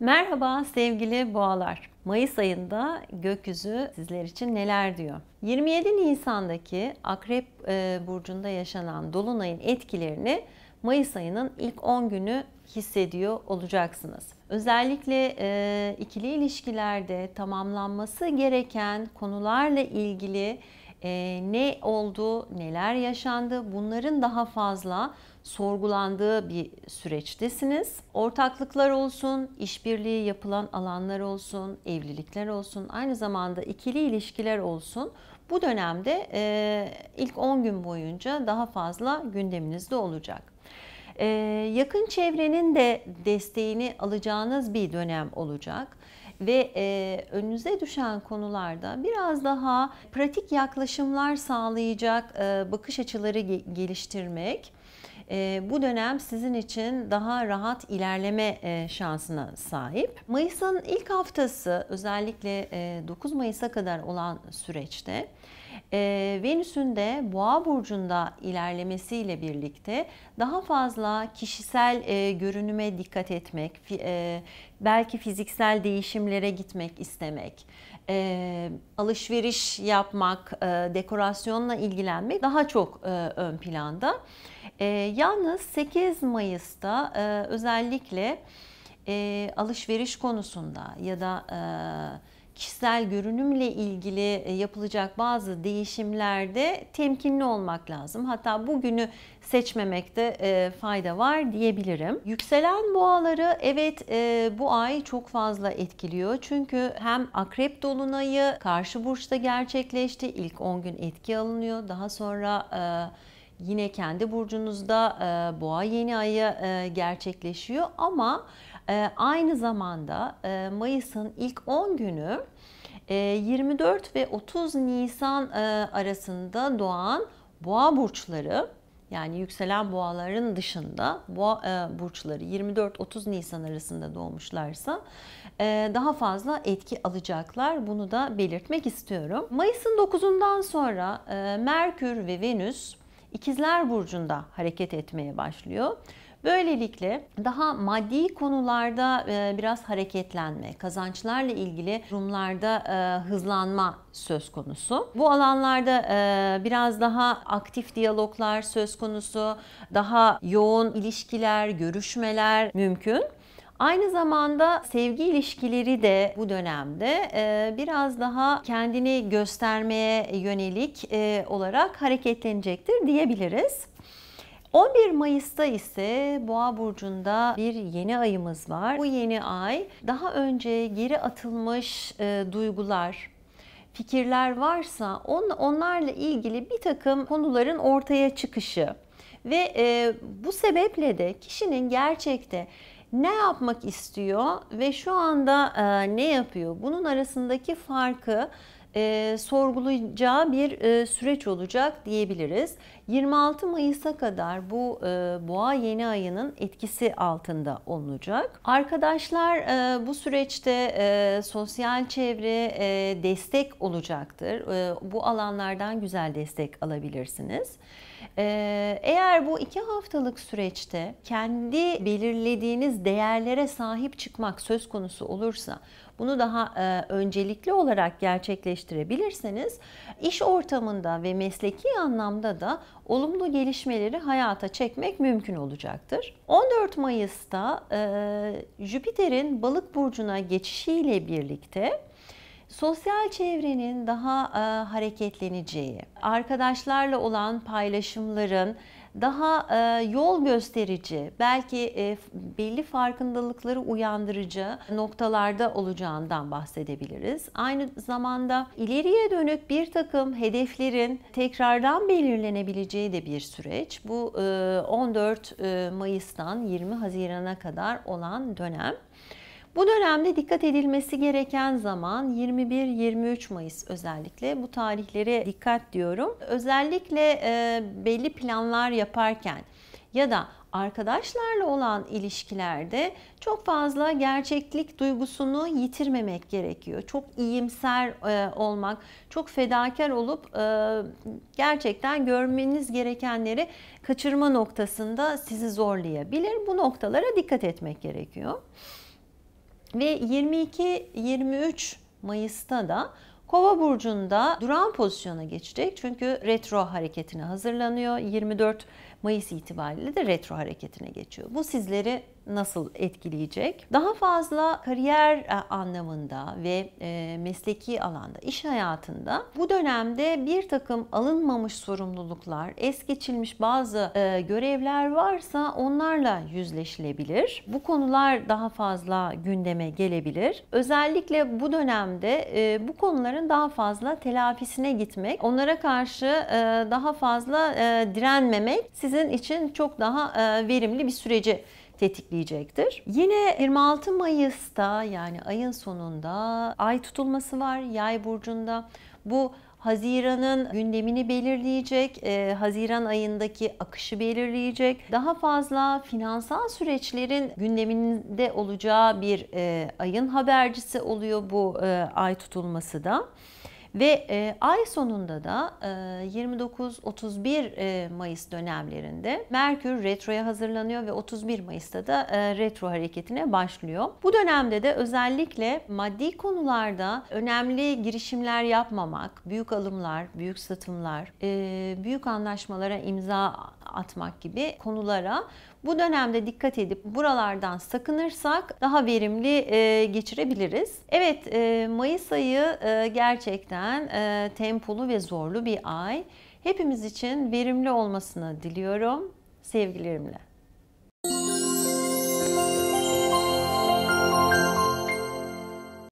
Merhaba sevgili boğalar. Mayıs ayında gökyüzü sizler için neler diyor? 27 Nisan'daki Akrep e, burcunda yaşanan dolunayın etkilerini Mayıs ayının ilk 10 günü hissediyor olacaksınız. Özellikle e, ikili ilişkilerde tamamlanması gereken konularla ilgili e, ne oldu, neler yaşandı bunların daha fazla sorgulandığı bir süreçtesiniz. Ortaklıklar olsun, işbirliği yapılan alanlar olsun, evlilikler olsun, aynı zamanda ikili ilişkiler olsun. Bu dönemde e, ilk 10 gün boyunca daha fazla gündeminizde olacak. E, yakın çevrenin de desteğini alacağınız bir dönem olacak ve e, önünüze düşen konularda biraz daha pratik yaklaşımlar sağlayacak e, bakış açıları ge geliştirmek e, bu dönem sizin için daha rahat ilerleme e, şansına sahip. Mayıs'ın ilk haftası özellikle e, 9 Mayıs'a kadar olan süreçte ee, Venüs'ün de Boğa burcunda ilerlemesiyle birlikte daha fazla kişisel e, görünüme dikkat etmek, e, belki fiziksel değişimlere gitmek istemek, e, alışveriş yapmak, e, dekorasyonla ilgilenmek daha çok e, ön planda. E, yalnız 8 Mayıs'ta e, özellikle e, alışveriş konusunda ya da e, kişisel görünümle ilgili e, yapılacak bazı değişimlerde temkinli olmak lazım. Hatta bugünü seçmemekte e, fayda var diyebilirim. Yükselen boğaları evet e, bu ay çok fazla etkiliyor. Çünkü hem akrep dolunayı karşı burçta gerçekleşti. İlk 10 gün etki alınıyor. Daha sonra yine kendi burcunuzda boğa yeni ayı gerçekleşiyor ama ee, aynı zamanda e, Mayıs'ın ilk 10 günü 24 e, ve 30 Nisan e, arasında doğan boğa burçları yani yükselen boğaların dışında boğa burçları 24-30 Nisan arasında doğmuşlarsa daha fazla etki alacaklar. Bunu da belirtmek istiyorum. Mayıs'ın 9'undan sonra Merkür ve Venüs İkizler burcunda hareket etmeye başlıyor. Böylelikle daha maddi konularda e, biraz hareketlenme, kazançlarla ilgili durumlarda e, hızlanma söz konusu. Bu alanlarda e, biraz daha aktif diyaloglar söz konusu, daha yoğun ilişkiler, görüşmeler mümkün. Aynı zamanda sevgi ilişkileri de bu dönemde biraz daha kendini göstermeye yönelik olarak hareketlenecektir diyebiliriz. 11 Mayıs'ta ise Boğa burcunda bir yeni ayımız var. Bu yeni ay daha önce geri atılmış e, duygular, fikirler varsa on, onlarla ilgili bir takım konuların ortaya çıkışı ve e, bu sebeple de kişinin gerçekte ne yapmak istiyor ve şu anda e, ne yapıyor bunun arasındaki farkı e, sorgulayacağı bir e, süreç olacak diyebiliriz. 26 Mayıs'a kadar bu e, boğa yeni ayının etkisi altında olunacak. Arkadaşlar e, bu süreçte e, sosyal çevre e, destek olacaktır. E, bu alanlardan güzel destek alabilirsiniz. E, eğer bu iki haftalık süreçte kendi belirlediğiniz değerlere sahip çıkmak söz konusu olursa bunu daha e, öncelikli olarak gerçekleştirebilirseniz iş ortamında ve mesleki anlamda da olumlu gelişmeleri hayata çekmek mümkün olacaktır. 14 Mayıs'ta e, Jüpiter'in balık burcuna geçişiyle birlikte sosyal çevrenin daha e, hareketleneceği, arkadaşlarla olan paylaşımların daha e, yol gösterici, belki e, belli farkındalıkları uyandırıcı noktalarda olacağından bahsedebiliriz. Aynı zamanda ileriye dönük bir takım hedeflerin tekrardan belirlenebileceği de bir süreç. Bu e, 14 e, Mayıs'tan 20 Haziran'a kadar olan dönem. Bu dönemde dikkat edilmesi gereken zaman 21-23 Mayıs özellikle bu tarihlere dikkat diyorum. Özellikle e, belli planlar yaparken ya da arkadaşlarla olan ilişkilerde çok fazla gerçeklik duygusunu yitirmemek gerekiyor. Çok iyimser e, olmak, çok fedakar olup e, gerçekten görmeniz gerekenleri kaçırma noktasında sizi zorlayabilir. Bu noktalara dikkat etmek gerekiyor. Ve 22-23 Mayıs'ta da Kova burcunda duran pozisyona geçecek. Çünkü retro hareketine hazırlanıyor. 24 Mayıs itibariyle de retro hareketine geçiyor. Bu sizleri nasıl etkileyecek? Daha fazla kariyer e, anlamında ve e, mesleki alanda, iş hayatında bu dönemde bir takım alınmamış sorumluluklar, es geçilmiş bazı e, görevler varsa onlarla yüzleşilebilir. Bu konular daha fazla gündeme gelebilir. Özellikle bu dönemde bu konuların daha fazla telafisine gitmek, onlara karşı daha fazla direnmemek siz sizin için çok daha e, verimli bir süreci tetikleyecektir. Yine 26 Mayıs'ta yani ayın sonunda ay tutulması var yay burcunda. Bu Haziran'ın gündemini belirleyecek, e, Haziran ayındaki akışı belirleyecek. Daha fazla finansal süreçlerin gündeminde olacağı bir e, ayın habercisi oluyor bu ay tutulması da. Ve e, ay sonunda da e, 29-31 e, Mayıs dönemlerinde Merkür retroya hazırlanıyor ve 31 Mayıs'ta da e, retro hareketine başlıyor. Bu dönemde de özellikle maddi konularda önemli girişimler yapmamak, büyük alımlar, büyük satımlar, e, büyük anlaşmalara imza atmak gibi konulara bu dönemde dikkat edip buralardan sakınırsak daha verimli e, geçirebiliriz. Evet e, Mayıs ayı e, gerçekten e, tempolu ve zorlu bir ay. Hepimiz için verimli olmasını diliyorum. Sevgilerimle. Müzik